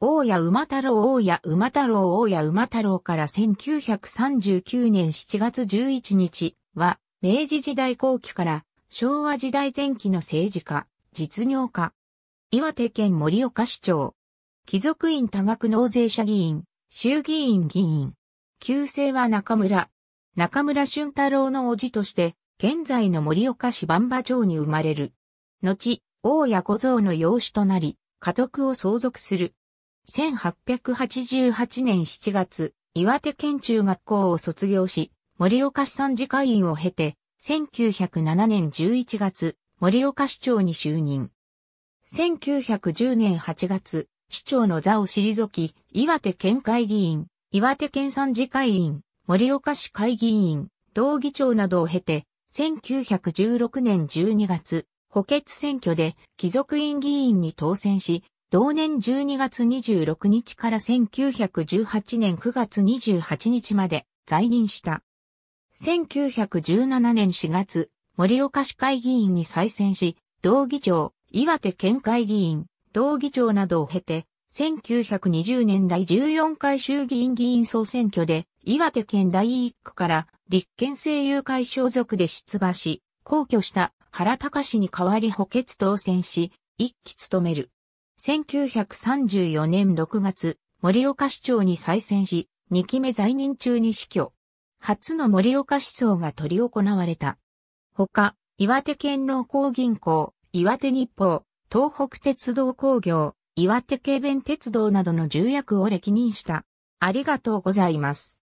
大谷馬太郎大谷馬太郎大谷馬太郎から1939年7月11日は、明治時代後期から昭和時代前期の政治家、実業家。岩手県盛岡市長。貴族院多額納税者議員、衆議院議員。旧姓は中村。中村俊太郎の叔父として、現在の盛岡市万場町に生まれる。後、大谷小僧の養子となり、家督を相続する。1888年7月、岩手県中学校を卒業し、森岡市参事会員を経て、1907年11月、森岡市長に就任。1910年8月、市長の座を退き、岩手県会議員、岩手県参事会員、森岡市会議員、同議長などを経て、1916年12月、補欠選挙で貴族院議員に当選し、同年12月26日から1918年9月28日まで在任した。1917年4月、森岡市会議員に再選し、同議長、岩手県会議員、同議長などを経て、1920年第14回衆議院議員総選挙で、岩手県第1区から立憲政友会所属で出馬し、皇居した原隆に代わり補欠当選し、一期務める。1934年6月、森岡市長に再選し、2期目在任中に死去。初の森岡思想が取り行われた。他、岩手県農工銀行、岩手日報、東北鉄道工業、岩手京弁鉄道などの重役を歴任した。ありがとうございます。